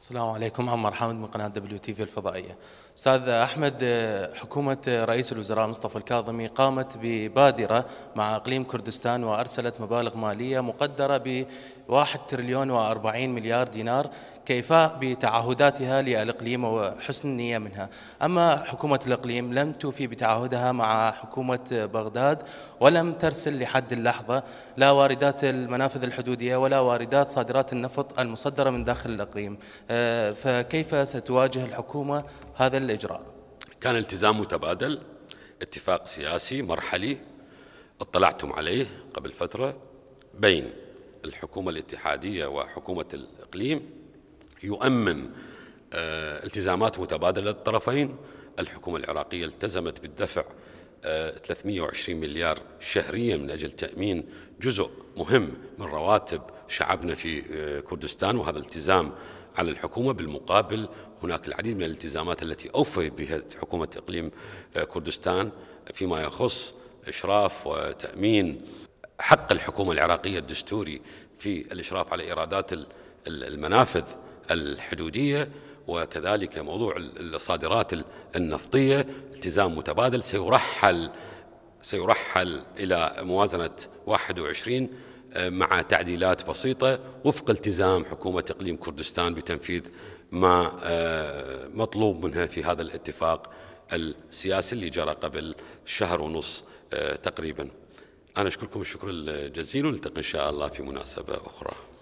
السلام عليكم عمر حامد من قناه دبليو تي في الفضائيه. استاذ احمد حكومه رئيس الوزراء مصطفى الكاظمي قامت ببادره مع اقليم كردستان وارسلت مبالغ ماليه مقدره ب 1 تريليون و40 مليار دينار كيفاء بتعهداتها للاقليم وحسن النيه منها. اما حكومه الاقليم لم توفي بتعهدها مع حكومه بغداد ولم ترسل لحد اللحظه لا واردات المنافذ الحدوديه ولا واردات صادرات النفط المصدره من داخل الاقليم. آه، فكيف ستواجه الحكومة هذا الإجراء؟ كان التزام متبادل اتفاق سياسي مرحلي اطلعتم عليه قبل فترة بين الحكومة الاتحادية وحكومة الإقليم يؤمن آه، التزامات متبادلة للطرفين الحكومة العراقية التزمت بالدفع 320 مليار شهريا من أجل تأمين جزء مهم من رواتب شعبنا في آه، كردستان وهذا التزام على الحكومة بالمقابل هناك العديد من الالتزامات التي أوفي بها حكومة إقليم آه، كردستان فيما يخص إشراف وتأمين حق الحكومة العراقية الدستوري في الإشراف على إيرادات المنافذ الحدودية وكذلك موضوع الصادرات النفطية التزام متبادل سيرحل سيرحل إلى موازنة 21 آه، مع تعديلات بسيطة وفق التزام حكومة إقليم كردستان بتنفيذ ما آه، مطلوب منها في هذا الاتفاق السياسي اللي جرى قبل شهر ونص آه، تقريبا أنا أشكركم الشكر الجزيل ونلتقي إن شاء الله في مناسبة أخرى